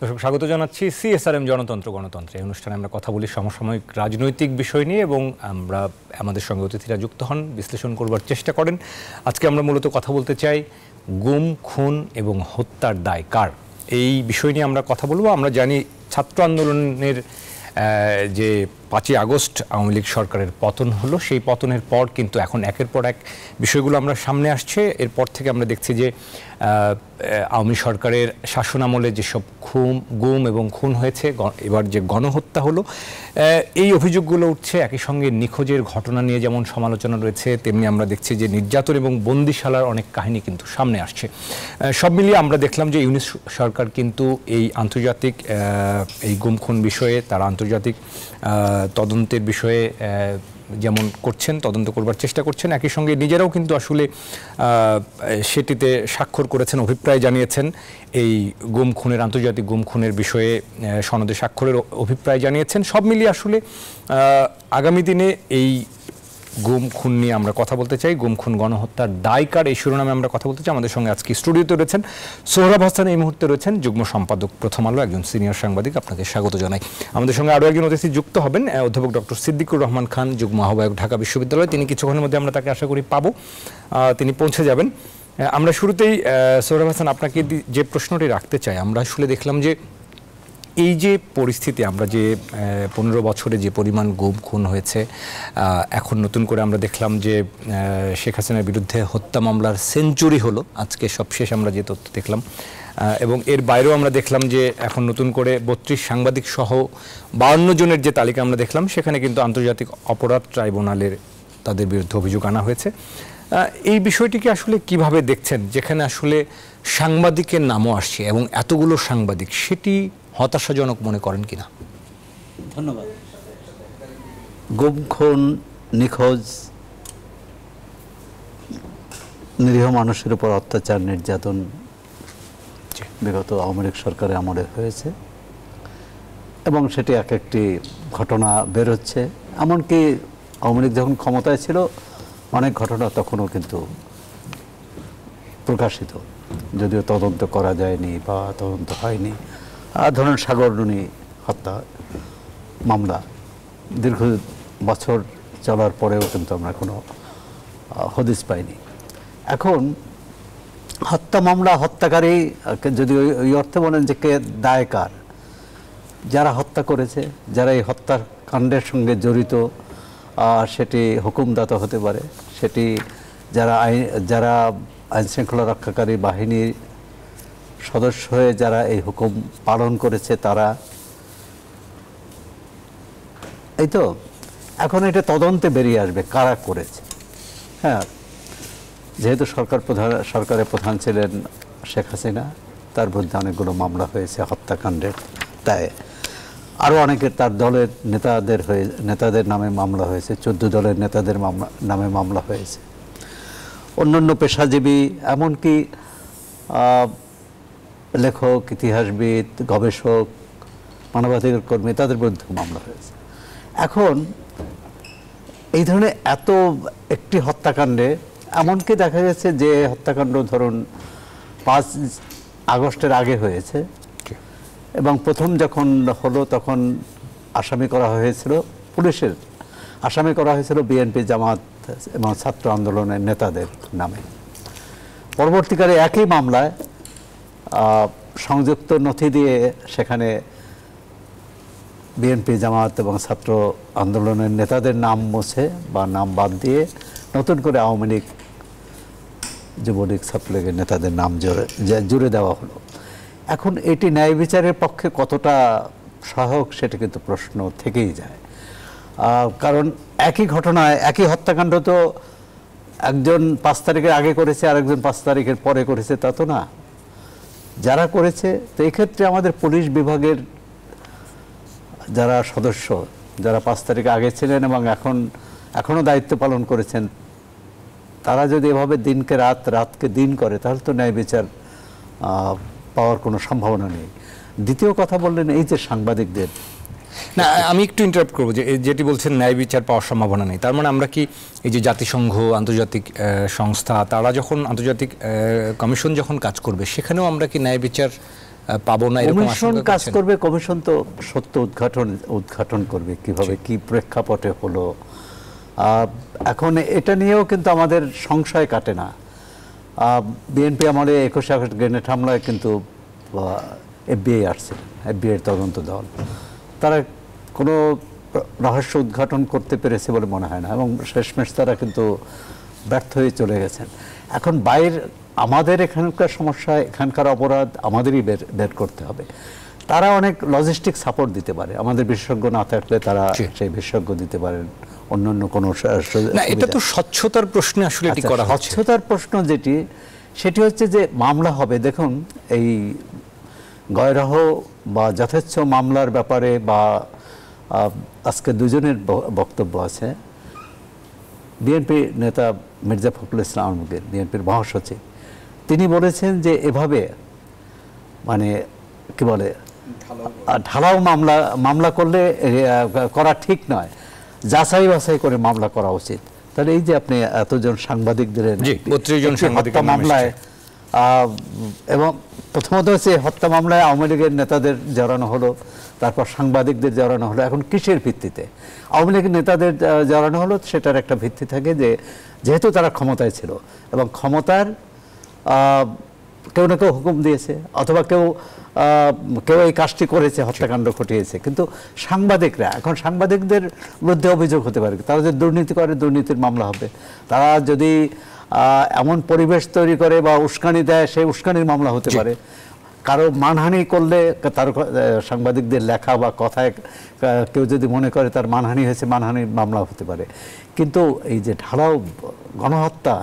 দর্শক স্বাগত জানাচ্ছি সিএসআরএম জনতন্ত্র গণতন্ত্রে এই অনুষ্ঠানে আমরা কথা বলি সমসাময়িক রাজনৈতিক বিষয় নিয়ে এবং আমরা আমাদের সঙ্গে অতিথিরা যুক্ত হন বিশ্লেষণ করবার চেষ্টা করেন আজকে আমরা মূলত কথা বলতে চাই গুম খুন এবং হত্যার দায় কার এই বিষয় নিয়ে আমরা কথা বলবো আমরা জানি ছাত্র আন্দোলনের যে পাঁচই আগস্ট আওয়ামী লীগ সরকারের পতন হলো সেই পতনের পর কিন্তু এখন একের পর এক বিষয়গুলো আমরা সামনে আসছে এরপর থেকে আমরা দেখছি যে আওয়ামী সরকারের শাসনামলে যেসব খুন গুম এবং খুন হয়েছে এবার যে গণহত্যা হলো এই অভিযোগগুলো উঠছে একই সঙ্গে নিখোঁজের ঘটনা নিয়ে যেমন সমালোচনা রয়েছে তেমনি আমরা দেখছি যে নির্যাতন এবং বন্দিশালার অনেক কাহিনী কিন্তু সামনে আসছে সব মিলিয়ে আমরা দেখলাম যে ইউনিস সরকার কিন্তু এই আন্তর্জাতিক এই গুম খুন বিষয়ে তারা আন্তর্জাতিক তদন্তের বিষয়ে যেমন করছেন তদন্ত করবার চেষ্টা করছেন একই সঙ্গে নিজেরাও কিন্তু আসলে সেটিতে স্বাক্ষর করেছেন অভিপ্রায় জানিয়েছেন এই গুম খুনের আন্তর্জাতিক গুম খুনের বিষয়ে সনদে স্বাক্ষরের অভিপ্রায় জানিয়েছেন সব মিলিয়ে আসলে আগামী দিনে এই গুম খুন নিয়ে আমরা কথা বলতে চাই গুম খুন গণহত্যার দায়কার এই শিরোনামে আমরা কথা বলতে চাই আমাদের সঙ্গে আজকে স্টুডিওতে রয়েছেন সোহরাব হাসান এই মুহূর্তে রয়েছেন যুগ্ম সম্পাদক প্রথম আলো একজন সিনিয়র সাংবাদিক আপনাকে স্বাগত জানাই আমাদের সঙ্গে আরও একজন অতিথি যুক্ত হবেন অধ্যাপক ডক্টর সিদ্দিকুর রহমান খান যুগ্ম আহ্বায়ক ঢাকা বিশ্ববিদ্যালয় তিনি কিছুক্ষণের মধ্যে আমরা তাকে আশা করি পাবো তিনি পৌঁছে যাবেন আমরা শুরুতেই সৌরভ হাসান আপনাকে যে প্রশ্নটি রাখতে চাই আমরা আসলে দেখলাম যে এই যে পরিস্থিতি আমরা যে পনেরো বছরে যে পরিমাণ গুম খুন হয়েছে এখন নতুন করে আমরা দেখলাম যে শেখ হাসিনার বিরুদ্ধে হত্যা মামলার সেঞ্চুরি হলো আজকে সবশেষ আমরা যে তথ্য দেখলাম এবং এর বাইরেও আমরা দেখলাম যে এখন নতুন করে বত্রিশ সাংবাদিক সহ বাউন্ন জনের যে তালিকা আমরা দেখলাম সেখানে কিন্তু আন্তর্জাতিক অপরাধ ট্রাইব্যুনালের তাদের বিরুদ্ধে অভিযোগ আনা হয়েছে এই বিষয়টিকে আসলে কিভাবে দেখছেন যেখানে আসলে সাংবাদিকের নামও আসছে এবং এতগুলো সাংবাদিক সেটি হতাশাজনক মনে করেন কিনা ধন্যবাদ খুন নিখোঁজ নিরীহ মানুষের উপর অত্যাচার নির্যাতন বিগত আওয়ামী লীগ আমাদের আমলে হয়েছে এবং সেটি এক একটি ঘটনা বেরোচ্ছে এমনকি আওয়ামী লীগ যখন ক্ষমতায় ছিল অনেক ঘটনা তখনও কিন্তু প্রকাশিত যদিও তদন্ত করা যায়নি বা তদন্ত হয়নি ধরেন সাগর নুনি হত্যা মামলা দীর্ঘ বছর চলার পরেও কিন্তু আমরা কোনো হদিস পাইনি এখন হত্যা মামলা হত্যাকারী যদি ওই অর্থে বলেন যে কে দায়কার যারা হত্যা করেছে যারা এই হত্যার কাণ্ডের সঙ্গে জড়িত সেটি হুকুমদাতা হতে পারে সেটি যারা আইন যারা আইনশৃঙ্খলা রক্ষাকারী বাহিনীর সদস্য হয়ে যারা এই হুকুম পালন করেছে তারা এই তো এখন এটা তদন্তে বেরিয়ে আসবে কারা করেছে হ্যাঁ যেহেতু সরকার প্রধান সরকারের প্রধান ছিলেন শেখ হাসিনা তার বিরুদ্ধে অনেকগুলো মামলা হয়েছে হত্যাকাণ্ডের তাই আরও অনেকের তার দলের নেতাদের হয়ে নেতাদের নামে মামলা হয়েছে চোদ্দ দলের নেতাদের মামলা নামে মামলা হয়েছে অন্যান্য পেশাজীবী এমনকি লেখক ইতিহাসবিদ গবেষক মানবাধিকার কর্মী তাদের বিরুদ্ধে মামলা হয়েছে এখন এই ধরনের এত একটি হত্যাকাণ্ডে এমনকি দেখা গেছে যে হত্যাকাণ্ড ধরুন পাঁচ আগস্টের আগে হয়েছে এবং প্রথম যখন হলো তখন আসামি করা হয়েছিল পুলিশের আসামি করা হয়েছিল বিএনপি জামাত এবং ছাত্র আন্দোলনের নেতাদের নামে পরবর্তীকালে একই মামলায় সংযুক্ত নথি দিয়ে সেখানে বিএনপি জামাত এবং ছাত্র আন্দোলনের নেতাদের নাম মুছে বা নাম বাদ দিয়ে নতুন করে আওয়ামী লীগ যুবলীগ ছাত্রলীগের নেতাদের নাম জোরে জুড়ে দেওয়া হলো এখন এটি ন্যায় বিচারের পক্ষে কতটা সহায়ক সেটা কিন্তু প্রশ্ন থেকেই যায় কারণ একই ঘটনায় একই হত্যাকাণ্ড তো একজন পাঁচ তারিখের আগে করেছে আরেকজন পাঁচ তারিখের পরে করেছে তা তো না যারা করেছে তো এক্ষেত্রে আমাদের পুলিশ বিভাগের যারা সদস্য যারা পাঁচ তারিখে আগে ছিলেন এবং এখন এখনও দায়িত্ব পালন করেছেন তারা যদি এভাবে দিনকে রাত রাতকে দিন করে তাহলে তো ন্যায় বিচার পাওয়ার কোনো সম্ভাবনা নেই দ্বিতীয় কথা বললেন এই যে সাংবাদিকদের না আমি একটু ইন্টারাপ্ট করবো যে যেটি বলছেন ন্যায় বিচার পাওয়ার সম্ভাবনা নেই তার মানে আমরা কি এই যে জাতিসংঘ আন্তর্জাতিক সংস্থা তারা যখন আন্তর্জাতিক কমিশন যখন কাজ করবে সেখানেও আমরা কি ন্যায় বিচার পাবো না কমিশন কাজ করবে কমিশন তো সত্য উদ্ঘাটন উদ্ঘাটন করবে কিভাবে কি প্রেক্ষাপটে হলো এখন এটা নিয়েও কিন্তু আমাদের সংশয় কাটে না বিএনপি আমাদের একুশে আগস্ট গ্রেনেড হামলায় কিন্তু এফবিআই আসছে এফবিআইয়ের তদন্ত দল তারা কোনো রহস্য উদ্ঘাটন করতে পেরেছে বলে মনে হয় না এবং শেষমেশ তারা কিন্তু ব্যর্থ হয়ে চলে গেছেন এখন বাইর আমাদের এখানকার সমস্যা এখানকার অপরাধ আমাদেরই বের বের করতে হবে তারা অনেক লজিস্টিক সাপোর্ট দিতে পারে আমাদের বিশেষজ্ঞ না থাকলে তারা সেই বিশেষজ্ঞ দিতে পারেন অন্যান্য কোনো এটা তো স্বচ্ছতার প্রশ্ন আসলে আচ্ছা, করা স্বচ্ছতার প্রশ্ন যেটি সেটি হচ্ছে যে মামলা হবে দেখুন এই গয়রাহ বা যথেচ্ছ মামলার ব্যাপারে বা আজকে দুজনের বক্তব্য আছে বিএনপি নেতা মির্জা ফখরুল ইসলাম আলমগীর বিএনপির মহাসচিব তিনি বলেছেন যে এভাবে মানে কি বলে ঢালাও মামলা মামলা করলে করা ঠিক নয় যাচাই বাছাই করে মামলা করা উচিত তাহলে এই যে আপনি এতজন সাংবাদিকদের মামলায় এবং প্রথমত হচ্ছে হত্যা মামলায় আওয়ামী লীগের নেতাদের জড়ানো হলো তারপর সাংবাদিকদের জড়ানো হলো এখন কিসের ভিত্তিতে আওয়ামী লীগের নেতাদের জড়ানো হলো সেটার একটা ভিত্তি থাকে যে যেহেতু তারা ক্ষমতায় ছিল এবং ক্ষমতার কেউ না কেউ হুকুম দিয়েছে অথবা কেউ কেউ এই কাজটি করেছে হত্যাকাণ্ড ঘটিয়েছে কিন্তু সাংবাদিকরা এখন সাংবাদিকদের মধ্যে অভিযোগ হতে পারে তারা যদি দুর্নীতি করে দুর্নীতির মামলা হবে তারা যদি এমন পরিবেশ তৈরি করে বা উস্কানি দেয় সেই উস্কানির মামলা হতে পারে কারো মানহানি করলে তার সাংবাদিকদের লেখা বা কথায় কেউ যদি মনে করে তার মানহানি হয়েছে মানহানির মামলা হতে পারে কিন্তু এই যে ঢালাও গণহত্যা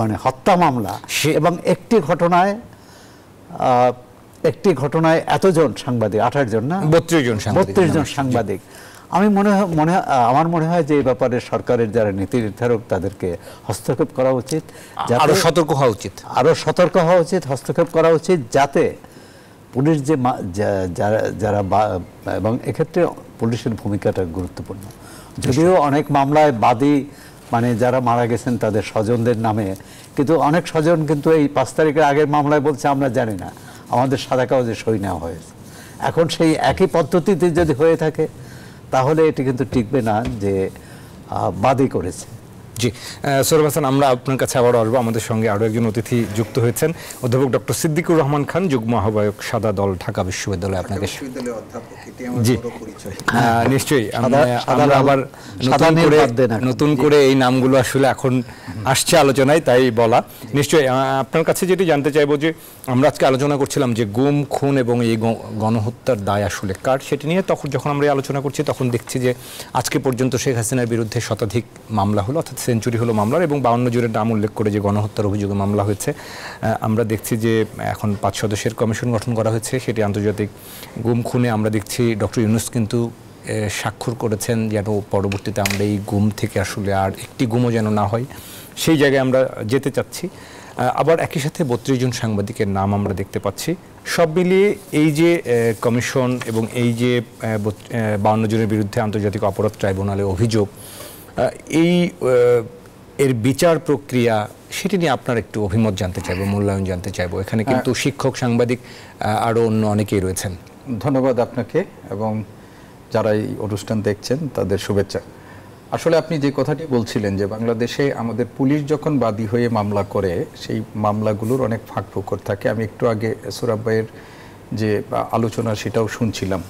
মানে হত্যা মামলা এবং একটি ঘটনায় একটি ঘটনায় এতজন সাংবাদিক আঠাশ জন না বত্রিশ জন বত্রিশ জন সাংবাদিক আমি মনে হয় মনে আমার মনে হয় যে এই ব্যাপারে সরকারের যারা নীতি নির্ধারক তাদেরকে হস্তক্ষেপ করা উচিত আরও সতর্ক হওয়া উচিত আরও সতর্ক হওয়া উচিত হস্তক্ষেপ করা উচিত যাতে পুলিশ যে যারা যারা এবং এক্ষেত্রে পুলিশের ভূমিকাটা গুরুত্বপূর্ণ যদিও অনেক মামলায় বাদী মানে যারা মারা গেছেন তাদের স্বজনদের নামে কিন্তু অনেক স্বজন কিন্তু এই পাঁচ তারিখের আগের মামলায় বলছে আমরা জানি না আমাদের সাদা কাগজে সই নেওয়া হয়েছে এখন সেই একই পদ্ধতিতে যদি হয়ে থাকে তাহলে এটি কিন্তু টিকবে না যে বাদে করেছে জি সৌরভ হাসান আমরা আপনার কাছে আবার আসবো আমাদের সঙ্গে আরও একজন অতিথি যুক্ত হয়েছেন অধ্যাপক ডক্টর সিদ্দিকুর রহমান খান যুগ্ম আহ্বায়ক সাদা দল ঢাকা বিশ্ববিদ্যালয় আপনাকে জি নিশ্চয়ই আমরা আবার নতুন করে নতুন করে এই নামগুলো আসলে এখন আসছে আলোচনায় তাই বলা নিশ্চয়ই আপনার কাছে যেটি জানতে চাইব যে আমরা আজকে আলোচনা করছিলাম যে গুম খুন এবং এই গণহত্যার দায় আসলে কার সেটি নিয়ে তখন যখন আমরা আলোচনা করছি তখন দেখছি যে আজকে পর্যন্ত শেখ হাসিনার বিরুদ্ধে শতাধিক মামলা হলো অর্থাৎ সেঞ্চুরি হলো মামলার এবং বাউন্ন জনের নাম উল্লেখ করে যে গণহত্যার অভিযোগে মামলা হয়েছে আমরা দেখছি যে এখন পাঁচ সদস্যের কমিশন গঠন করা হয়েছে সেটি আন্তর্জাতিক গুম খুনে আমরা দেখছি ডক্টর ইউনুস কিন্তু স্বাক্ষর করেছেন যেন পরবর্তীতে আমরা এই গুম থেকে আসলে আর একটি গুমও যেন না হয় সেই জায়গায় আমরা যেতে চাচ্ছি আবার একই সাথে বত্রিশ জন সাংবাদিকের নাম আমরা দেখতে পাচ্ছি সব মিলিয়ে এই যে কমিশন এবং এই যে বাউন্ন জনের বিরুদ্ধে আন্তর্জাতিক অপরাধ ট্রাইব্যুনালে অভিযোগ এই এর বিচার প্রক্রিয়া সেটি নিয়ে আপনার একটু অভিমত জানতে চাইব মূল্যায়ন জানতে চাইবো এখানে হ্যাঁ। কিন্তু শিক্ষক সাংবাদিক আরও অন্য অনেকেই রয়েছেন ধন্যবাদ আপনাকে এবং যারা এই অনুষ্ঠান দেখছেন তাদের শুভেচ্ছা আসলে আপনি যে কথাটি বলছিলেন যে বাংলাদেশে আমাদের পুলিশ যখন বাদী হয়ে মামলা করে সেই মামলাগুলোর অনেক ফাঁক ফুকর থাকে আমি একটু আগে সুরাব্বাইয়ের যে আলোচনা সেটাও শুনছিলাম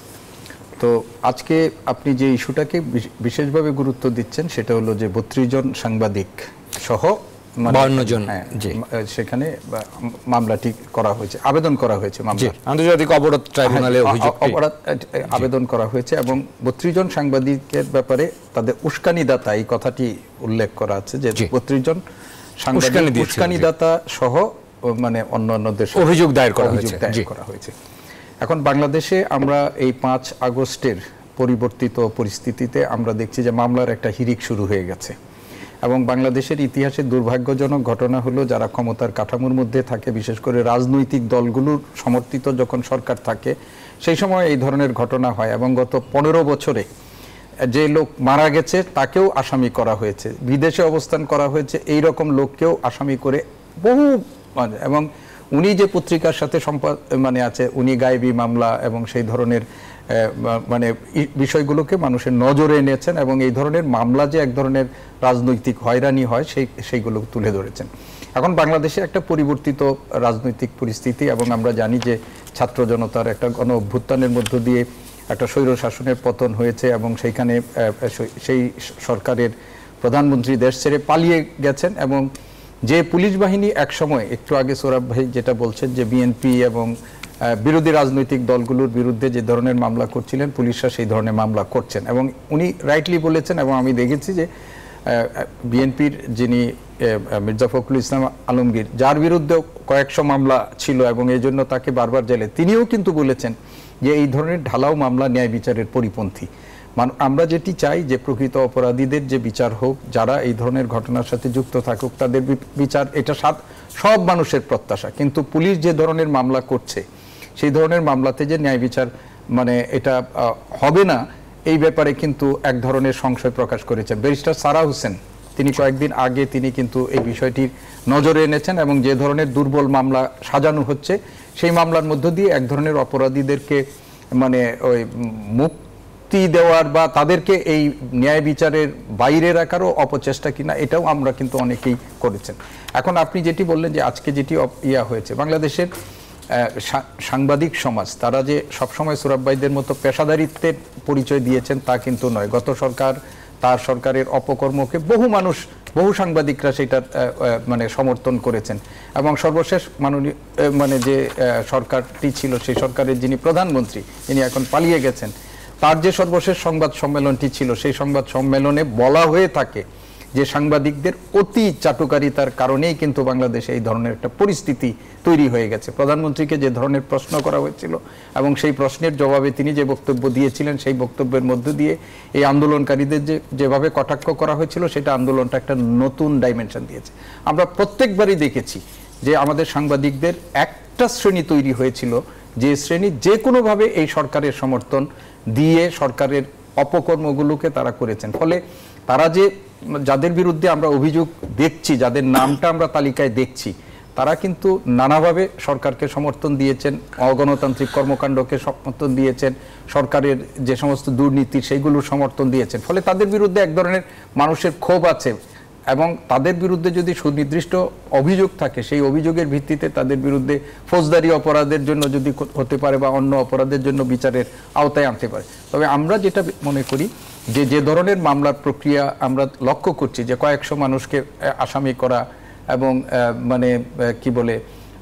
তো আজকে আপনি যে ইস্যুটাকে বিশেষভাবে গুরুত্ব দিচ্ছেন সেটা হলো যে বত্রিশ জন সাংবাদিক সহ মানে জন হ্যাঁ, সেখানে মামলাটি করা হয়েছে আবেদন করা হয়েছে আন্তর্জাতিক অপরাধ ট্রাইব্যুনালে হ্যাঁ, অপরাধ আবেদন করা হয়েছে এবং বত্রিশ জন সাংবাদিকের ব্যাপারে তাদের উস্কানিদাতা এই কথাটি উল্লেখ করা আছে যে বত্রিশ জন সাংবাদিক উস্কানিদাতা সহ মানে অন্য অন্য দেশে অভিযোগ দায়ের করা হয়েছে এখন বাংলাদেশে আমরা এই পাঁচ আগস্টের পরিবর্তিত পরিস্থিতিতে আমরা দেখছি যে মামলার একটা হিরিক শুরু হয়ে গেছে এবং বাংলাদেশের ইতিহাসে দুর্ভাগ্যজনক ঘটনা হলো যারা ক্ষমতার কাঠামোর মধ্যে থাকে বিশেষ করে রাজনৈতিক দলগুলোর সমর্থিত যখন সরকার থাকে সেই সময় এই ধরনের ঘটনা হয় এবং গত পনেরো বছরে যে লোক মারা গেছে তাকেও আসামি করা হয়েছে বিদেশে অবস্থান করা হয়েছে এই রকম লোককেও আসামি করে বহু মানে এবং উনি যে পত্রিকার সাথে সম্পাদ মানে আছে উনি গায়েবী মামলা এবং সেই ধরনের মানে বিষয়গুলোকে মানুষের নজরে এনেছেন এবং এই ধরনের মামলা যে এক ধরনের রাজনৈতিক হয়রানি হয় সেই সেইগুলো তুলে ধরেছেন এখন বাংলাদেশে একটা পরিবর্তিত রাজনৈতিক পরিস্থিতি এবং আমরা জানি যে ছাত্র জনতার একটা গণ অভ্যুত্থানের মধ্য দিয়ে একটা স্বৈর শাসনের পতন হয়েছে এবং সেইখানে সেই সরকারের প্রধানমন্ত্রী দেশ ছেড়ে পালিয়ে গেছেন এবং যে পুলিশ বাহিনী একসময় একটু আগে সৌরভ ভাই যেটা বলছেন যে বিএনপি এবং বিরোধী রাজনৈতিক দলগুলোর বিরুদ্ধে যে ধরনের মামলা করছিলেন পুলিশরা সেই ধরনের মামলা করছেন এবং উনি রাইটলি বলেছেন এবং আমি দেখেছি যে বিএনপির যিনি মির্জা ফখরুল ইসলাম আলমগীর যার বিরুদ্ধে কয়েকশো মামলা ছিল এবং এই জন্য তাকে বারবার জেলে তিনিও কিন্তু বলেছেন যে এই ধরনের ঢালাও মামলা ন্যায় বিচারের পরিপন্থী আমরা যেটি চাই যে প্রকৃত অপরাধীদের যে বিচার হোক যারা এই ধরনের ঘটনার সাথে যুক্ত থাকুক তাদের বিচার এটা সাত সব মানুষের প্রত্যাশা কিন্তু পুলিশ যে ধরনের মামলা করছে সেই ধরনের মামলাতে যে ন্যায় বিচার মানে এটা হবে না এই ব্যাপারে কিন্তু এক ধরনের সংশয় প্রকাশ করেছে ব্যারিস্টার সারা হোসেন তিনি কয়েকদিন আগে তিনি কিন্তু এই বিষয়টির নজরে এনেছেন এবং যে ধরনের দুর্বল মামলা সাজানো হচ্ছে সেই মামলার মধ্য দিয়ে এক ধরনের অপরাধীদেরকে মানে ওই মুখ মুক্তি দেওয়ার বা তাদেরকে এই ন্যায় বিচারের বাইরে রাখারও অপচেষ্টা কিনা এটাও আমরা কিন্তু অনেকেই করেছেন এখন আপনি যেটি বললেন যে আজকে যেটি ইয়া হয়েছে বাংলাদেশের সাংবাদিক সমাজ তারা যে সবসময় সুরাব্বাইদের মতো পেশাদারিত্বের পরিচয় দিয়েছেন তা কিন্তু নয় গত সরকার তার সরকারের অপকর্মকে বহু মানুষ বহু সাংবাদিকরা সেটার মানে সমর্থন করেছেন এবং সর্বশেষ মাননীয় মানে যে সরকারটি ছিল সেই সরকারের যিনি প্রধানমন্ত্রী তিনি এখন পালিয়ে গেছেন তার যে সর্বশেষ সংবাদ সম্মেলনটি ছিল সেই সংবাদ সম্মেলনে বলা হয়ে থাকে যে সাংবাদিকদের অতি চাটুকারিতার কারণেই কিন্তু বাংলাদেশে এই ধরনের একটা পরিস্থিতি তৈরি হয়ে গেছে প্রধানমন্ত্রীকে যে ধরনের প্রশ্ন করা হয়েছিল এবং সেই প্রশ্নের জবাবে তিনি যে বক্তব্য দিয়েছিলেন সেই বক্তব্যের মধ্য দিয়ে এই আন্দোলনকারীদের যে যেভাবে কটাক্ষ করা হয়েছিল সেটা আন্দোলনটা একটা নতুন ডাইমেনশন দিয়েছে আমরা প্রত্যেকবারই দেখেছি যে আমাদের সাংবাদিকদের একটা শ্রেণী তৈরি হয়েছিল যে শ্রেণী যে কোনোভাবে এই সরকারের সমর্থন দিয়ে সরকারের অপকর্মগুলোকে তারা করেছেন ফলে তারা যে যাদের বিরুদ্ধে আমরা অভিযোগ দেখছি যাদের নামটা আমরা তালিকায় দেখছি তারা কিন্তু নানাভাবে সরকারকে সমর্থন দিয়েছেন অগণতান্ত্রিক কর্মকাণ্ডকে সমর্থন দিয়েছেন সরকারের যে সমস্ত দুর্নীতি সেইগুলোর সমর্থন দিয়েছেন ফলে তাদের বিরুদ্ধে এক ধরনের মানুষের ক্ষোভ আছে এবং তাদের বিরুদ্ধে যদি সুনির্দিষ্ট অভিযোগ থাকে সেই অভিযোগের ভিত্তিতে তাদের বিরুদ্ধে ফৌজদারি অপরাধের জন্য যদি হতে পারে বা অন্য অপরাধের জন্য বিচারের আওতায় আনতে পারে তবে আমরা যেটা মনে করি যে যে ধরনের মামলার প্রক্রিয়া আমরা লক্ষ্য করছি যে কয়েকশো মানুষকে আসামি করা এবং মানে কি বলে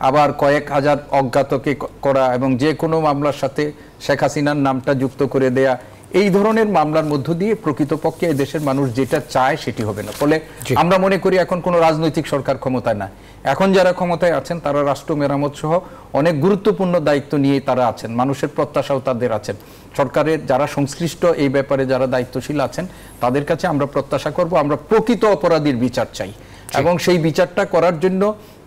আবার কয়েক হাজার অজ্ঞাতকে করা এবং যে কোনো মামলার সাথে শেখ হাসিনার নামটা যুক্ত করে দেয়া এই ধরনের মামলার মধ্য দিয়ে প্রকৃতপক্ষে দেশের মানুষ যেটা চায় সেটি হবে না ফলে আমরা মনে করি এখন কোনো রাজনৈতিক সরকার ক্ষমতায় না এখন যারা ক্ষমতায় আছেন তারা রাষ্ট্র মেরামত সহ অনেক গুরুত্বপূর্ণ দায়িত্ব নিয়ে তারা আছেন মানুষের প্রত্যাশাও তাদের আছেন সরকারের যারা সংশ্লিষ্ট এই ব্যাপারে যারা দায়িত্বশীল আছেন তাদের কাছে আমরা প্রত্যাশা করব আমরা প্রকৃত অপরাধীর বিচার চাই এবং সেই বিচারটা করার জন্য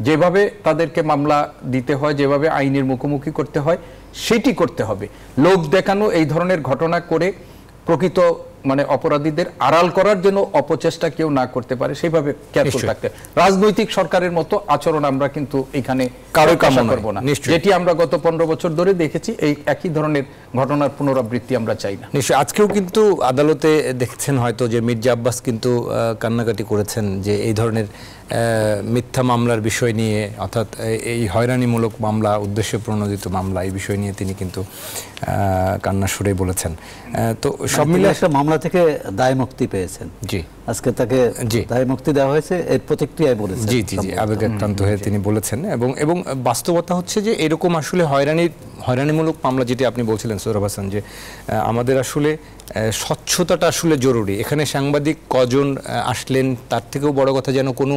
যেভাবে তাদেরকে মামলা দিতে হয় যেভাবে আইনের মুখোমুখি করতে হয় সেটি করতে হবে লোভ দেখানো এই ধরনের ঘটনা করে প্রকৃত মানে অপরাধীদের আড়াল করার জন্য অপচেষ্টা কেউ না করতে পারে সেইভাবে থাকতে রাজনৈতিক সরকারের মতো আচরণ আমরা কিন্তু এখানে কারো কামনা করবো না যেটি আমরা গত পনেরো বছর ধরে দেখেছি এই একই ধরনের ঘটনার পুনরাবৃত্তি আমরা চাই না নিশ্চয়ই আজকেও কিন্তু আদালতে দেখছেন হয়তো যে মির্জা আব্বাস কিন্তু কান্নাকাটি করেছেন যে এই ধরনের মিথ্যা মামলার বিষয় নিয়ে অর্থাৎ এই হয়রানিমূলক মামলা উদ্দেশ্য প্রণোদিত মামলা এই বিষয় নিয়ে তিনি কিন্তু কান্না সুরে বলেছেন তো মানে সব মিলে একটা মামলা থেকে দায় মুক্তি পেয়েছেন জি আজকে তাকে জি দায় মুক্তি দেওয়া হয়েছে এর প্রতিক্রিয়ায় বলেছেন জি জি জি আবেগাক্রান্ত হয়ে তিনি বলেছেন এবং এবং বাস্তবতা হচ্ছে যে এরকম আসলে হয়রানির হয়রানিমূলক মামলা যেটি আপনি বলছিলেন সৌরভ হাসান যে আমাদের আসলে স্বচ্ছতাটা আসলে জরুরি এখানে সাংবাদিক কজন আসলেন তার থেকেও বড় কথা যেন কোনো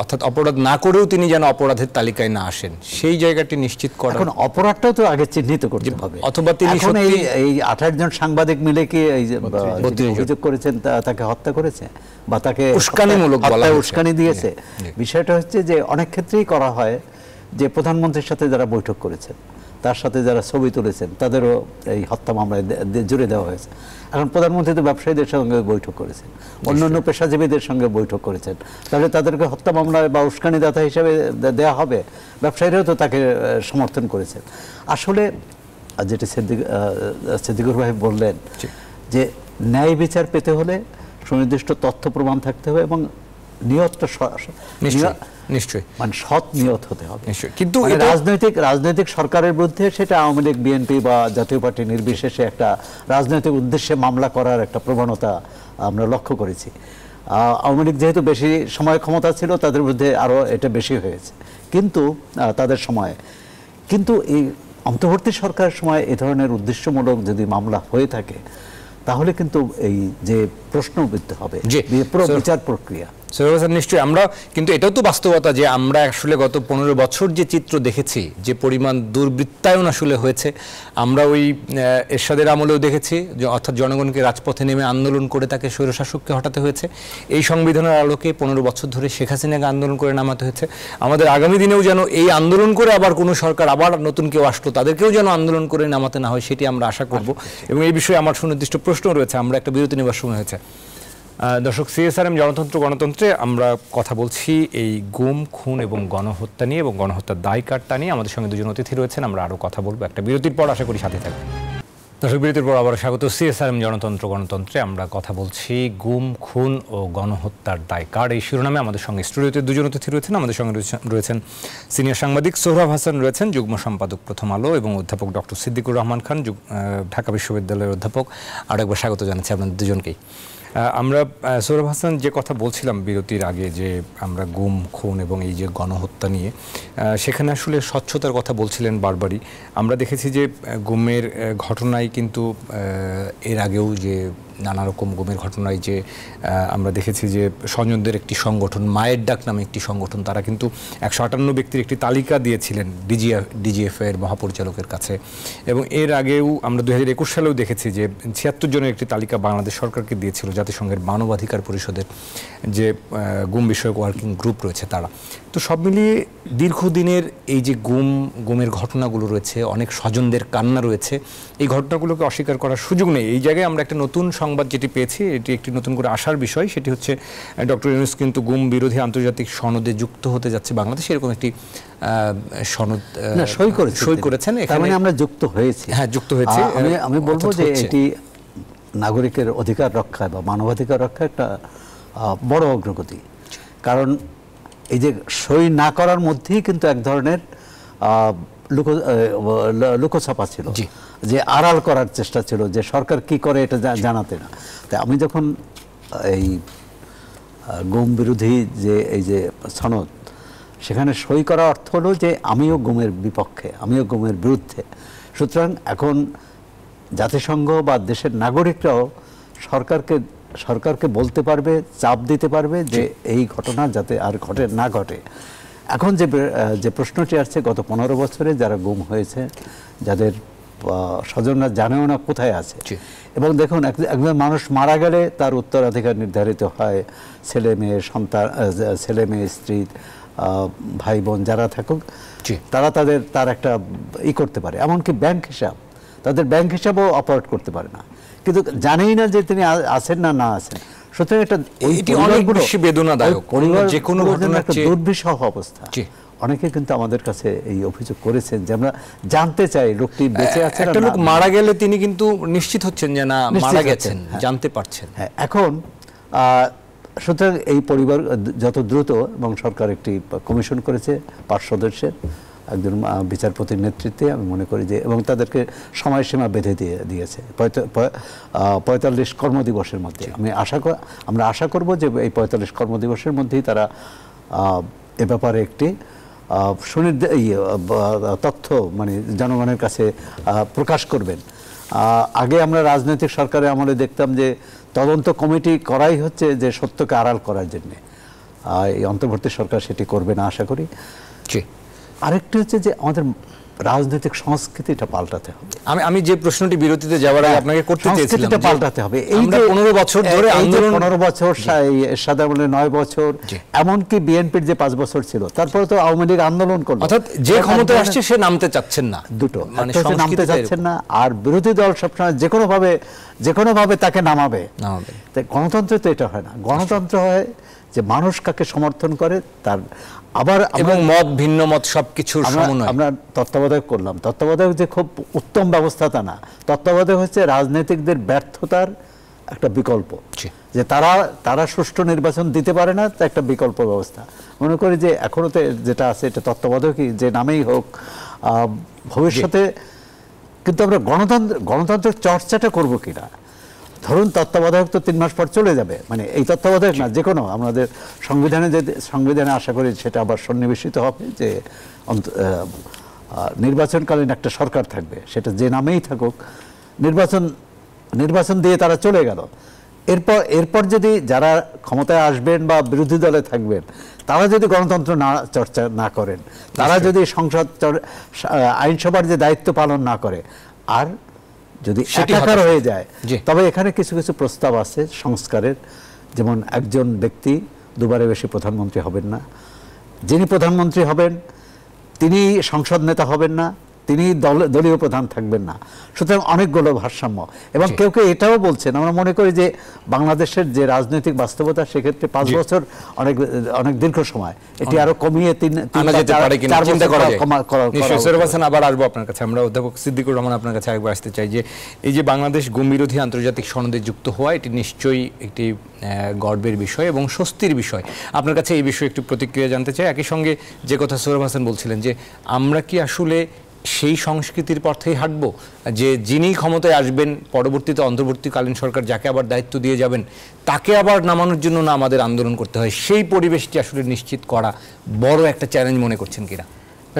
অর্থাৎ অপরাধ না করেও তিনি যেন অপরাধের তালিকায় না আসেন সেই জায়গাটি নিশ্চিত করা এখন অপরাধটাও তো আগে চিহ্নিত করতে হবে অথবা তিনি এই আঠাশ জন সাংবাদিক মিলে কি এই অভিযোগ করেছেন তাকে হত্যা করেছে বা তাকে উস্কানিমূলক উস্কানি দিয়েছে বিষয়টা হচ্ছে যে অনেক ক্ষেত্রেই করা হয় যে প্রধানমন্ত্রীর সাথে যারা বৈঠক করেছেন তার সাথে যারা ছবি তুলেছেন তাদেরও এই হত্যা মামলায় জুড়ে দেওয়া হয়েছে এখন প্রধানমন্ত্রী তো ব্যবসায়ীদের সঙ্গে বৈঠক করেছেন অন্যান্য পেশাজীবীদের সঙ্গে বৈঠক করেছেন তাহলে তাদেরকে হত্যা মামলায় বা উস্কানিদাতা হিসেবে দেয়া হবে ব্যবসায়ীরাও তো তাকে সমর্থন করেছেন আসলে যেটা সিদ্দিক সিদ্দিকুর ভাই বললেন যে ন্যায় বিচার পেতে হলে সুনির্দিষ্ট তথ্য প্রমাণ থাকতে হবে এবং নিয়তটা মানে সৎ নিয়ত হতে হবে কিন্তু মানে রাজনৈতিক রাজনৈতিক সরকারের বিরুদ্ধে সেটা আওয়ামী লীগ বিএনপি বা জাতীয় পার্টি নির্বিশেষে একটা রাজনৈতিক উদ্দেশ্যে মামলা করার একটা প্রবণতা আমরা লক্ষ্য করেছি আওয়ামী লীগ যেহেতু বেশি সময় ক্ষমতা ছিল তাদের বিরুদ্ধে আরও এটা বেশি হয়েছে কিন্তু তাদের সময়ে কিন্তু এই অন্তর্বর্তী সরকার সময় এ ধরনের উদ্দেশ্যমূলক যদি মামলা হয়ে থাকে তাহলে কিন্তু এই যে প্রশ্ন উঠতে হবে পুরো বিচার প্রক্রিয়া সৈয়দ নিশ্চয়ই আমরা কিন্তু এটাও তো বাস্তবতা যে আমরা আসলে গত পনেরো বছর যে চিত্র দেখেছি যে পরিমাণ দুর্বৃত্তায়ন আসলে হয়েছে আমরা ওই এরশাদের আমলেও দেখেছি যে অর্থাৎ জনগণকে রাজপথে নেমে আন্দোলন করে তাকে স্বৈরশাসককে হটাতে হয়েছে এই সংবিধানের আলোকে পনেরো বছর ধরে শেখ হাসিনাকে আন্দোলন করে নামাতে হয়েছে আমাদের আগামী দিনেও যেন এই আন্দোলন করে আবার কোনো সরকার আবার নতুন কেউ আসলো তাদেরকেও যেন আন্দোলন করে নামাতে না হয় সেটি আমরা আশা করব আচ্ছা। এবং এই বিষয়ে আমার সুনির্দিষ্ট প্রশ্ন রয়েছে আমরা একটা বিরতি নেবার সময় হয়েছে দর্শক সিএসআরএম জনতন্ত্র গণতন্ত্রে আমরা কথা বলছি এই গুম খুন এবং গণহত্যা নিয়ে এবং গণহত্যার দায় কাটতা নিয়ে আমাদের সঙ্গে দুজন অতিথি রয়েছেন আমরা আরও কথা বলবো একটা বিরতির পর আশা করি সাথে থাকবেন দর্শক বিরতির পর আবার স্বাগত সিএসআরএম জনতন্ত্র গণতন্ত্রে আমরা কথা বলছি গুম খুন ও গণহত্যার দায় কার এই শিরোনামে আমাদের সঙ্গে স্টুডিওতে দুজন অতিথি রয়েছেন আমাদের সঙ্গে রয়েছেন সিনিয়র সাংবাদিক সোহরাব হাসান রয়েছেন যুগ্ম সম্পাদক প্রথম আলো এবং অধ্যাপক ডক্টর সিদ্দিকুর রহমান খান ঢাকা বিশ্ববিদ্যালয়ের অধ্যাপক আরেকবার স্বাগত জানাচ্ছি আপনাদের দুজনকেই আমরা সৌরভ হাসান যে কথা বলছিলাম বিরতির আগে যে আমরা গুম খুন এবং এই যে গণহত্যা নিয়ে সেখানে আসলে স্বচ্ছতার কথা বলছিলেন বারবারই আমরা দেখেছি যে গুমের ঘটনায় কিন্তু এর আগেও যে নানা রকম গুমের ঘটনায় যে আমরা দেখেছি যে স্বজনদের একটি সংগঠন মায়ের ডাক নামে একটি সংগঠন তারা কিন্তু একশো আটান্ন ব্যক্তির একটি তালিকা দিয়েছিলেন ডিজিএফ ডিজিএফ এর মহাপরিচালকের কাছে এবং এর আগেও আমরা দু হাজার একুশ সালেও দেখেছি যে ছিয়াত্তর জনের একটি তালিকা বাংলাদেশ সরকারকে দিয়েছিল জাতিসংঘের মানবাধিকার পরিষদের যে গুম বিষয়ক ওয়ার্কিং গ্রুপ রয়েছে তারা তো সব মিলিয়ে দীর্ঘদিনের এই যে গুম গুমের ঘটনাগুলো রয়েছে অনেক স্বজনদের কান্না রয়েছে এই ঘটনাগুলোকে অস্বীকার করার সুযোগ নেই এই জায়গায় আমরা একটা নতুন সংবাদ যেটি পেয়েছি এটি একটি নতুন করে আসার বিষয় সেটি হচ্ছে ডক্টর ইউনুস কিন্তু গুম বিরোধী আন্তর্জাতিক সনদে যুক্ত হতে যাচ্ছে বাংলাদেশ এরকম একটি সনদ সই করে সই করেছেন এখানে মানে আমরা যুক্ত হয়েছি হ্যাঁ যুক্ত হয়েছে আমি বলবো যে এটি নাগরিকের অধিকার রক্ষায় বা মানবাধিকার রক্ষায় একটা বড় অগ্রগতি কারণ এই যে সই না করার মধ্যেই কিন্তু এক ধরনের লুকো লুকোছাপা ছিল যে আড়াল করার চেষ্টা ছিল যে সরকার কি করে এটা জানাতে না তাই আমি যখন এই গুম বিরোধী যে এই যে সনদ সেখানে সই করা অর্থ হলো যে আমিও গুমের বিপক্ষে আমিও গুমের বিরুদ্ধে সুতরাং এখন জাতিসংঘ বা দেশের নাগরিকরাও সরকারকে সরকারকে বলতে পারবে চাপ দিতে পারবে যে এই ঘটনা যাতে আর ঘটে না ঘটে এখন যে যে প্রশ্নটি আসছে গত পনেরো বছরে যারা গুম হয়েছে যাদের স্বজনরা জানেও না কোথায় আছে এবং দেখুন একজন মানুষ মারা গেলে তার উত্তরাধিকার নির্ধারিত হয় ছেলে মেয়ে সন্তান ছেলে মেয়ে স্ত্রী ভাই বোন যারা থাকুক তারা তাদের তার একটা ই করতে পারে এমনকি ব্যাংক হিসাব তাদের ব্যাংক হিসাবও অপারেট করতে পারে না কিন্তু জানেই না যে তিনি আছেন না না আছেন সুতরাং এটা এটি অনেক বেশি বেদনাদায়ক যে কোনো ঘটনার একটা দুর্বিষহ অবস্থা অনেকে কিন্তু আমাদের কাছে এই অভিযোগ করেছেন যে আমরা জানতে চাই লোকটি বেঁচে আছে একটা লোক মারা গেলে তিনি কিন্তু নিশ্চিত হচ্ছেন যে না মারা গেছেন হ্যাঁ। জানতে পারছেন হ্যাঁ এখন সুতরাং এই পরিবার যত দ্রুত এবং সরকার একটি কমিশন করেছে পাঁচ সদস্যের একজন বিচারপতির নেতৃত্বে আমি মনে করি যে এবং তাদেরকে সময়সীমা বেঁধে দিয়ে দিয়েছে পঁয়তাল্লিশ কর্মদিবসের মধ্যে আমি আশা আমরা আশা করব যে এই পঁয়তাল্লিশ কর্মদিবসের মধ্যেই তারা এ ব্যাপারে একটি ইয়ে তথ্য মানে জনগণের কাছে প্রকাশ করবেন আগে আমরা রাজনৈতিক সরকারে আমলে দেখতাম যে তদন্ত কমিটি করাই হচ্ছে যে সত্যকে আড়াল করার জন্যে এই অন্তর্বর্তী সরকার সেটি করবে না আশা করি আরেকটা হচ্ছে যে আমাদের রাজনৈতিক সংস্কৃতিটা পাল্টাতে হবে আমি আমি যে প্রশ্নটি বিরতিতে যাওয়ার আগে হ্যাঁ, আপনাকে করতে চেয়েছিলাম পাল্টাতে হবে এই যে 15 বছর ধরে আন্দোলন 15 বছর সাদা বলে 9 বছর এমনকি বিএনপির যে 5 বছর ছিল তারপরে তো আওয়ামী লীগ আন্দোলন করলো অর্থাৎ যে ক্ষমতায় আসছে সে নামতে চাচ্ছেন না দুটো মানে নামতে চাচ্ছেন না আর বিরোধী দল সবসময় যে কোনো ভাবে যে কোনো ভাবে তাকে নামাবে নামাবে গণতন্ত্র তো এটা হয় না গণতন্ত্র হয় যে মানুষ কাকে সমর্থন করে তার আবার এবং মত ভিন্ন মত সব কিছুর সমন্বয় আমরা তত্ত্বাবধায়ক করলাম তত্ত্বাবধায়ক যে খুব উত্তম ব্যবস্থা তা না তত্ত্বাবধায়ক হচ্ছে রাজনৈতিকদের ব্যর্থতার একটা বিকল্প যে তারা তারা সুষ্ঠু নির্বাচন দিতে পারে না তা একটা বিকল্প ব্যবস্থা মনে করি যে এখনও তো যেটা আছে এটা তত্ত্বাবধায়কই যে নামেই হোক ভবিষ্যতে কিন্তু আমরা গণতন্ত্র গণতন্ত্রের চর্চাটা করবো কিনা ধরুন তত্ত্বাবধায়ক তো তিন মাস পর চলে যাবে মানে এই তত্ত্বাবধায়ক না যে কোনো আমাদের সংবিধানে যে সংবিধানে আশা করি সেটা আবার সন্নিবেশিত হবে যে নির্বাচনকালীন একটা সরকার থাকবে সেটা যে নামেই থাকুক নির্বাচন নির্বাচন দিয়ে তারা চলে গেল এরপর এরপর যদি যারা ক্ষমতায় আসবেন বা বিরোধী দলে থাকবেন তারা যদি গণতন্ত্র না চর্চা না করেন তারা যদি সংসদ আইনসভার যে দায়িত্ব পালন না করে আর যদি একাকার হয়ে যায় তবে এখানে কিছু কিছু প্রস্তাব আছে সংস্কারের যেমন একজন ব্যক্তি দুবারে বেশি প্রধানমন্ত্রী হবেন না যিনি প্রধানমন্ত্রী হবেন তিনি সংসদ নেতা হবেন না তিনি দলীয় প্রধান থাকবেন না সুতরাং অনেকগুলো ভারসাম্য এবং কেউ কেউ এটাও বলছেন আমরা মনে করি যে বাংলাদেশের যে রাজনৈতিক বাস্তবতা সেক্ষেত্রে পাঁচ বছর অনেক অনেক দীর্ঘ সময় এটি আরো কমিয়ে তিন আবার আসবো আপনার কাছে আমরা অধ্যাপক সিদ্দিকুর রহমান আপনার কাছে একবার আসতে চাই যে এই যে বাংলাদেশ গম্ভীরোধী আন্তর্জাতিক সনদে যুক্ত হওয়া এটি নিশ্চয়ই একটি গর্বের বিষয় এবং স্বস্তির বিষয় আপনার কাছে এই বিষয়ে একটু প্রতিক্রিয়া জানতে চাই একই সঙ্গে যে কথা সৌরভ হাসান বলছিলেন যে আমরা কি আসলে সেই সংস্কৃতির পথেই হাঁটব যে যিনি ক্ষমতায় আসবেন পরবর্তীতে অন্তর্বর্তীকালীন সরকার যাকে আবার দায়িত্ব দিয়ে যাবেন তাকে আবার নামানোর জন্য না আমাদের আন্দোলন করতে হয় সেই পরিবেশটি আসলে নিশ্চিত করা বড় একটা চ্যালেঞ্জ মনে করছেন কিনা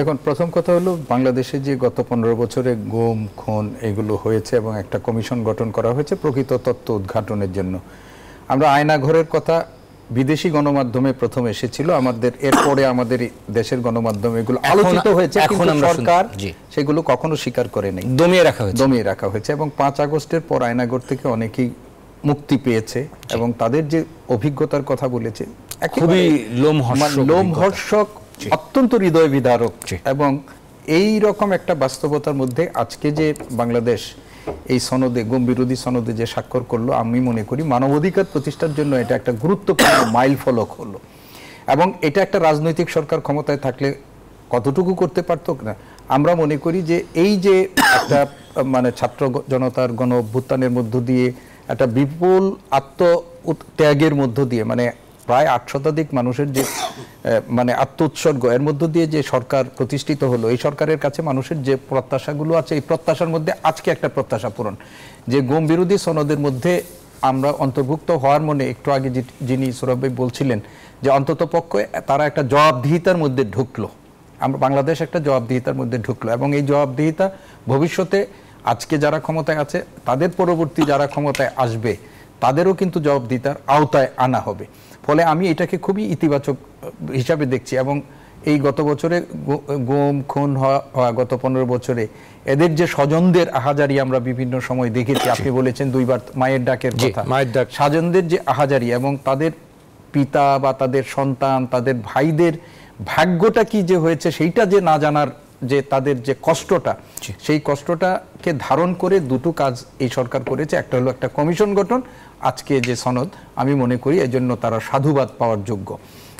এখন প্রথম কথা হলো বাংলাদেশে যে গত পনেরো বছরে গোম খুন এগুলো হয়েছে এবং একটা কমিশন গঠন করা হয়েছে প্রকৃত তত্ত্ব উদ্ঘাটনের জন্য আমরা আয়নাঘরের কথা বিদেশি গণমাধ্যমে প্রথম এসেছিল আমাদের এরপরে আমাদের দেশের গণমাধ্যম এগুলো আলোচিত হয়েছে এখন সরকার সেগুলো কখনো স্বীকার করেনি দমিয়ে রাখা হয়েছে দমিয়ে রাখা হয়েছে এবং পাঁচ আগস্টের পর আয়নাগর থেকে অনেকেই মুক্তি পেয়েছে এবং তাদের যে অভিজ্ঞতার কথা বলেছে খুবই লোমহর্ষক অত্যন্ত হৃদয় বিদারক এবং এই রকম একটা বাস্তবতার মধ্যে আজকে যে বাংলাদেশ এই সনদে গম বিরোধী সনদে যে স্বাক্ষর করলো আমি মনে করি মানবাধিকার প্রতিষ্ঠার জন্য এটা একটা গুরুত্বপূর্ণ মাইল ফলক হলো এবং এটা একটা রাজনৈতিক সরকার ক্ষমতায় থাকলে কতটুকু করতে পারত না আমরা মনে করি যে এই যে একটা মানে ছাত্র জনতার গণ অভ্যুত্থানের মধ্য দিয়ে একটা বিপুল আত্ম ত্যাগের মধ্য দিয়ে মানে প্রায় আট শতাধিক মানুষের যে মানে আত্মোৎসর্গ এর মধ্য দিয়ে যে সরকার প্রতিষ্ঠিত হলো এই সরকারের কাছে মানুষের যে প্রত্যাশাগুলো আছে এই প্রত্যাশার মধ্যে আজকে একটা প্রত্যাশা পূরণ যে গম বিরোধী সনদের মধ্যে আমরা অন্তর্ভুক্ত হওয়ার মনে একটু আগে যিনি সৌরভ বলছিলেন যে অন্তত পক্ষে তারা একটা জবাবদিহিতার মধ্যে ঢুকলো আমরা বাংলাদেশ একটা জবাবদিহিতার মধ্যে ঢুকলো এবং এই জবাবদিহিতা ভবিষ্যতে আজকে যারা ক্ষমতায় আছে তাদের পরবর্তী যারা ক্ষমতায় আসবে তাদেরও কিন্তু জবাবদিহিতার আওতায় আনা হবে ফলে আমি এটাকে খুবই ইতিবাচক হিসাবে দেখছি এবং এই গত বছরে গোম খুন হওয়া গত পনেরো বছরে এদের যে স্বজনদের আহাজারি আমরা বিভিন্ন সময় দেখেছি আপনি বলেছেন দুইবার মায়ের ডাকের কথা মায়ের ডাক স্বজনদের যে আহাজারি এবং তাদের পিতা বা তাদের সন্তান তাদের ভাইদের ভাগ্যটা কি যে হয়েছে সেইটা যে না জানার যে তাদের যে কষ্টটা সেই কষ্টটাকে ধারণ করে দুটো কাজ এই সরকার করেছে একটা হলো একটা কমিশন গঠন আজকে যে সনদ আমি মনে করি এজন্য তারা সাধুবাদ পাওয়ার যোগ্য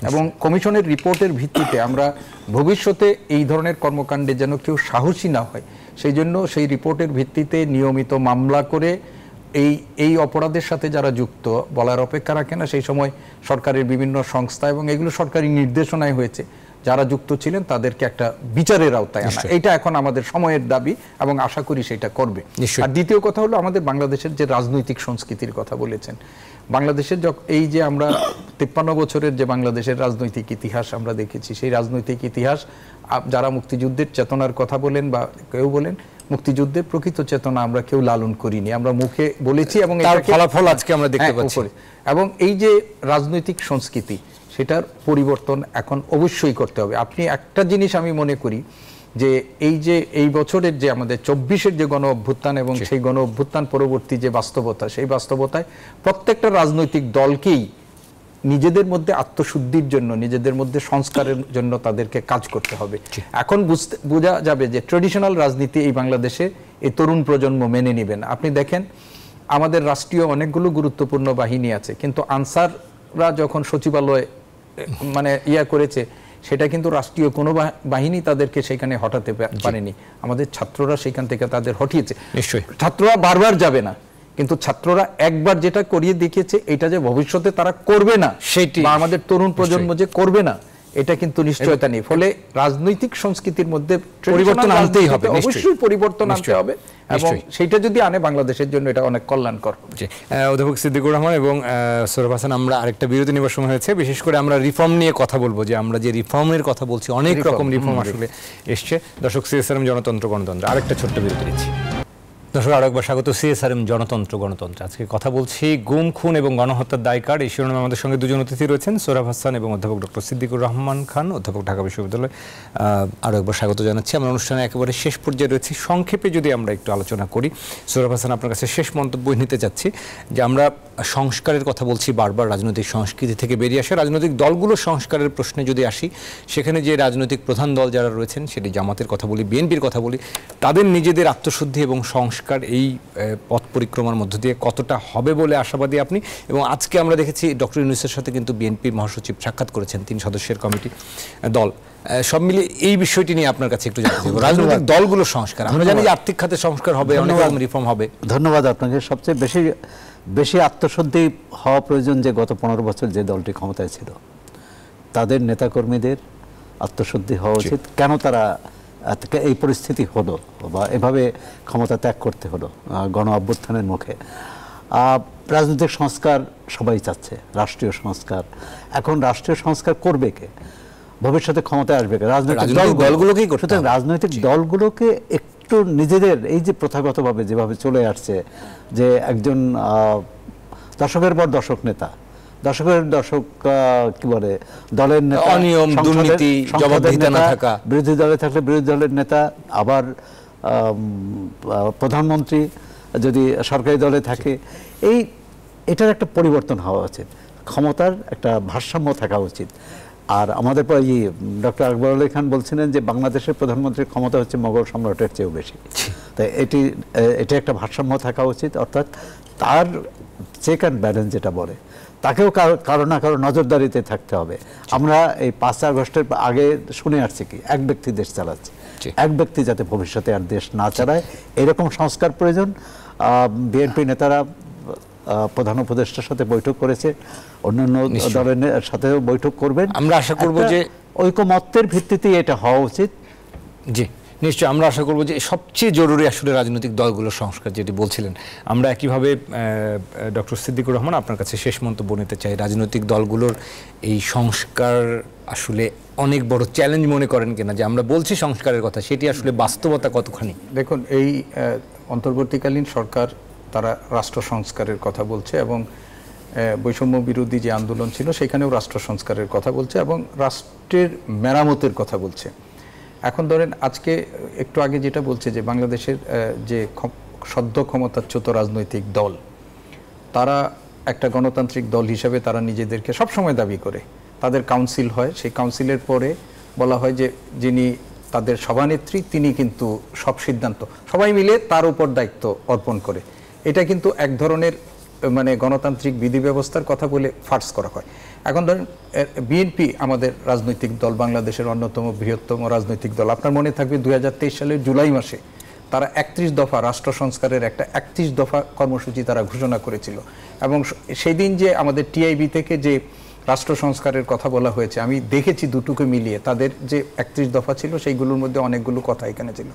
এবং কমিশনের রিপোর্টের ভিত্তিতে আমরা ভবিষ্যতে এই ধরনের কর্মকাণ্ডে যেন কেউ সাহসী না হয় সেই জন্য সেই রিপোর্টের ভিত্তিতে নিয়মিত মামলা করে এই এই অপরাধের সাথে যারা যুক্ত বলার অপেক্ষা রাখে না সেই সময় সরকারের বিভিন্ন সংস্থা এবং এগুলো সরকারি নির্দেশনায় হয়েছে যারা যুক্ত ছিলেন তাদেরকে একটা বিচারের আওতায় আনা এটা এখন আমাদের সময়ের দাবি এবং আশা করি সেটা করবে আর দ্বিতীয় কথা হলো আমাদের বাংলাদেশের যে রাজনৈতিক সংস্কৃতির কথা বলেছেন বাংলাদেশের এই যে আমরা তিপ্পান্ন বছরের যে বাংলাদেশের রাজনৈতিক ইতিহাস আমরা দেখেছি সেই রাজনৈতিক ইতিহাস যারা মুক্তিযুদ্ধের চেতনার কথা বলেন বা কেউ বলেন মুক্তিযুদ্ধের প্রকৃত চেতনা আমরা কেউ লালন করিনি আমরা মুখে বলেছি এবং ফলাফল আজকে আমরা দেখতে হ্যাঁ, পাচ্ছি এবং এই যে রাজনৈতিক সংস্কৃতি সেটার পরিবর্তন এখন অবশ্যই করতে হবে আপনি একটা জিনিস আমি মনে করি যে এই যে এই বছরের যে আমাদের চব্বিশের যে গণ অভ্যুত্থান এবং সেই গণ অভ্যুত্থান পরবর্তী যে বাস্তবতা সেই বাস্তবতায় প্রত্যেকটা রাজনৈতিক দলকেই নিজেদের মধ্যে আত্মশুদ্ধির জন্য নিজেদের মধ্যে সংস্কারের জন্য তাদেরকে কাজ করতে হবে এখন বুঝতে বোঝা যাবে যে ট্রেডিশনাল রাজনীতি এই বাংলাদেশে এই তরুণ প্রজন্ম মেনে নেবেন আপনি দেখেন আমাদের রাষ্ট্রীয় অনেকগুলো গুরুত্বপূর্ণ বাহিনী আছে কিন্তু আনসাররা যখন সচিবালয় মানে ইয়া করেছে সেটা কিন্তু রাষ্ট্রীয় কোনো বাহিনী তাদেরকে সেখানে হটাতে পারেনি আমাদের ছাত্ররা সেখান থেকে তাদের হটিয়েছে নিশ্চয়ই ছাত্ররা বারবার যাবে না কিন্তু ছাত্ররা একবার যেটা করিয়ে দেখিয়েছে এটা যে ভবিষ্যতে তারা করবে না সেটি আমাদের তরুণ প্রজন্ম যে করবে না এটা কিন্তু নিশ্চয়তা নেই ফলে রাজনৈতিক সংস্কৃতির মধ্যে পরিবর্তন আনতেই হবে অবশ্যই পরিবর্তন আনতে হবে এবং সেটা যদি আনে বাংলাদেশের জন্য এটা অনেক কল্যাণকর অধ্যাপক সিদ্দিকুর রহমান এবং সৌরভ হাসান আমরা আরেকটা বিরতি নেবার সময় হয়েছে বিশেষ করে আমরা রিফর্ম নিয়ে কথা বলবো যে আমরা যে রিফর্মের কথা বলছি অনেক রকম রিফর্ম আসলে এসছে দর্শক সিএসএম জনতন্ত্র গণতন্ত্র আরেকটা ছোট্ট বিরতি নিচ্ছি দর্শক আরো একবার স্বাগত সিএসআরএম জনতন্ত্র গণতন্ত্র আজকে কথা বলছি গুম খুন এবং গণহত্যার দায়কার এই শিরোনামে আমাদের সঙ্গে দুজন অতিথি রয়েছেন সোরাব হাসান এবং অধ্যাপক ডক্টর সিদ্দিকুর রহমান খান অধ্যাপক ঢাকা বিশ্ববিদ্যালয় আরও একবার স্বাগত জানাচ্ছি আমরা অনুষ্ঠানে একেবারে শেষ পর্যায়ে রয়েছি সংক্ষেপে যদি আমরা একটু আলোচনা করি সোরাব হাসান আপনার কাছে শেষ মন্তব্য নিতে চাচ্ছি যে আমরা সংস্কারের কথা বলছি বারবার রাজনৈতিক সংস্কৃতি থেকে বেরিয়ে আসা রাজনৈতিক দলগুলো সংস্কারের প্রশ্নে যদি আসি সেখানে যে রাজনৈতিক প্রধান দল যারা রয়েছেন সেটি জামাতের কথা বলি বিএনপির কথা বলি তাদের নিজেদের আত্মশুদ্ধি এবং সংস্কার সংস্কার এই পথ পরিক্রমার মধ্য দিয়ে কতটা হবে বলে আশাবাদী আপনি এবং আজকে আমরা দেখেছি ডক্টর ইউনুসের সাথে কিন্তু বিএনপির মহাসচিব সাক্ষাৎ করেছেন তিন সদস্যের কমিটি দল সব মিলে এই বিষয়টি নিয়ে আপনার কাছে একটু জানতে চাইব রাজনৈতিক দলগুলো সংস্কার আমরা জানি যে আর্থিক খাতে সংস্কার হবে অনেক রিফর্ম হবে ধন্যবাদ আপনাকে সবচেয়ে বেশি বেশি আত্মশুদ্ধি হওয়া প্রয়োজন যে গত পনেরো বছর যে দলটি ক্ষমতায় ছিল তাদের নেতাকর্মীদের আত্মশুদ্ধি হওয়া উচিত কেন তারা এই পরিস্থিতি হলো বা এভাবে ক্ষমতা ত্যাগ করতে হলো গণ অভ্যুত্থানের মুখে রাজনৈতিক সংস্কার সবাই চাচ্ছে রাষ্ট্রীয় সংস্কার এখন রাষ্ট্রীয় সংস্কার করবে কে ভবিষ্যতে ক্ষমতায় আসবে রাজনৈতিক দলগুলোকেই সুতরাং রাজনৈতিক দলগুলোকে একটু নিজেদের এই যে প্রথাগতভাবে যেভাবে চলে আসছে যে একজন দশকের পর দশক নেতা দর্শকের দর্শক কি বলে দলের নেতা অনিয়ম দুর্নীতি জবাবদিহিতা না থাকা বিরোধী দলে থাকলে বিরোধী দলের নেতা আবার প্রধানমন্ত্রী যদি সরকারি দলে থাকে এই এটার একটা পরিবর্তন হওয়া উচিত ক্ষমতার একটা ভারসাম্য থাকা উচিত আর আমাদের পর ইয়ে ডক্টর আকবর আলী খান বলছিলেন যে বাংলাদেশের প্রধানমন্ত্রীর ক্ষমতা হচ্ছে মোগল সম্রাটের চেয়েও বেশি তাই এটি এটা একটা ভারসাম্য থাকা উচিত অর্থাৎ তার চেক অ্যান্ড ব্যালেন্স যেটা বলে তাকেও কারো না কারো নজরদারিতে থাকতে হবে আমরা এই পাঁচ আগস্টের আগে শুনে আসছি কি এক ব্যক্তি দেশ চালাচ্ছে এক ব্যক্তি যাতে ভবিষ্যতে আর দেশ না চালায় এরকম সংস্কার প্রয়োজন বিএনপি নেতারা প্রধান উপদেষ্টার সাথে বৈঠক করেছে অন্যান্য দলের সাথেও বৈঠক করবেন আমরা আশা করব যে ঐকমত্যের ভিত্তিতে এটা হওয়া উচিত জি নিশ্চয় আমরা আশা করব যে সবচেয়ে জরুরি আসলে রাজনৈতিক দলগুলোর সংস্কার যেটি বলছিলেন আমরা একইভাবে ডক্টর সিদ্দিকুর রহমান আপনার কাছে শেষ মন্তব্য নিতে চাই রাজনৈতিক দলগুলোর এই সংস্কার আসলে অনেক বড় চ্যালেঞ্জ মনে করেন কিনা যে আমরা বলছি সংস্কারের কথা সেটি আসলে বাস্তবতা কতখানি দেখুন এই অন্তর্বর্তীকালীন সরকার তারা রাষ্ট্র সংস্কারের কথা বলছে এবং বৈষম্য বিরোধী যে আন্দোলন ছিল সেখানেও রাষ্ট্র সংস্কারের কথা বলছে এবং রাষ্ট্রের মেরামতের কথা বলছে এখন ধরেন আজকে একটু আগে যেটা বলছে যে বাংলাদেশের যে সদ্য ক্ষমতাচ্যুত রাজনৈতিক দল তারা একটা গণতান্ত্রিক দল হিসাবে তারা নিজেদেরকে সবসময় দাবি করে তাদের কাউন্সিল হয় সেই কাউন্সিলের পরে বলা হয় যে যিনি তাদের সভানেত্রী তিনি কিন্তু সব সিদ্ধান্ত সবাই মিলে তার উপর দায়িত্ব অর্পণ করে এটা কিন্তু এক ধরনের মানে গণতান্ত্রিক বিধি ব্যবস্থার কথা বলে ফার্স করা হয় এখন ধরেন বিএনপি আমাদের রাজনৈতিক দল বাংলাদেশের অন্যতম বৃহত্তম রাজনৈতিক দল আপনার মনে থাকবে দুই সালের জুলাই মাসে তারা একত্রিশ দফা রাষ্ট্র সংস্কারের একটা একত্রিশ দফা কর্মসূচি তারা ঘোষণা করেছিল এবং সেদিন যে আমাদের টিআইবি থেকে যে রাষ্ট্র সংস্কারের কথা বলা হয়েছে আমি দেখেছি দুটুকে মিলিয়ে তাদের যে একত্রিশ দফা ছিল সেইগুলোর মধ্যে অনেকগুলো কথা এখানে ছিল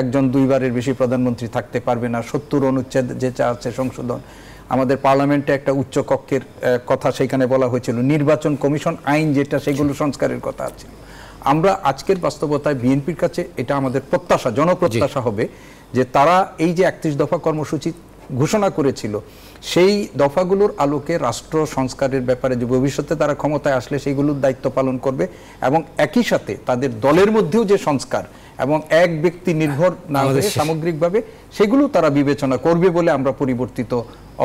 একজন দুইবারের বেশি প্রধানমন্ত্রী থাকতে পারবে না সত্তর অনুচ্ছেদ চা আছে সংশোধন আমাদের পার্লামেন্টে একটা উচ্চ কক্ষের কথা সেখানে বলা হয়েছিল নির্বাচন কমিশন আইন যেটা সেগুলো সংস্কারের কথা আছে আমরা আজকের বাস্তবতায় বিএনপির কাছে এটা আমাদের প্রত্যাশা জনপ্রত্যাশা হবে যে তারা এই যে একত্রিশ দফা কর্মসূচি ঘোষণা করেছিল সেই দফাগুলোর আলোকে রাষ্ট্র সংস্কারের ব্যাপারে যে ভবিষ্যতে তারা ক্ষমতায় আসলে সেইগুলোর দায়িত্ব পালন করবে এবং একই সাথে তাদের দলের মধ্যেও যে সংস্কার এবং এক ব্যক্তি নির্ভর না হয়ে সামগ্রিকভাবে সেগুলো তারা বিবেচনা করবে বলে আমরা পরিবর্তিত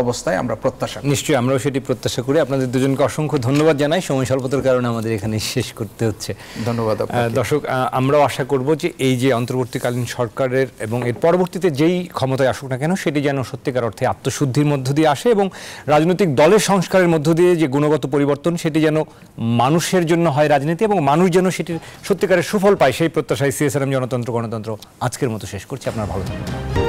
অবস্থায় আমরা প্রত্যাশা নিশ্চয়ই আমরাও সেটি প্রত্যাশা করি আপনাদের দুজনকে অসংখ্য ধন্যবাদ জানাই সময় স্বল্পতার কারণে আমাদের এখানে শেষ করতে হচ্ছে ধন্যবাদ দর্শক আমরাও আশা করব যে এই যে অন্তর্বর্তীকালীন সরকারের এবং এর পরবর্তীতে যেই ক্ষমতায় আসুক না কেন সেটি যেন সত্যিকার অর্থে আত্মশুদ্ধির মধ্য দিয়ে আসে এবং রাজনৈতিক দলের সংস্কারের মধ্য দিয়ে যে গুণগত পরিবর্তন সেটি যেন মানুষের জন্য হয় রাজনীতি এবং মানুষ যেন সেটির সত্যিকারের সুফল পায় সেই প্রত্যাশায় সিএসআরএম জনতন্ত্র গণতন্ত্র আজকের মতো শেষ করছি আপনার ভালো থাকবেন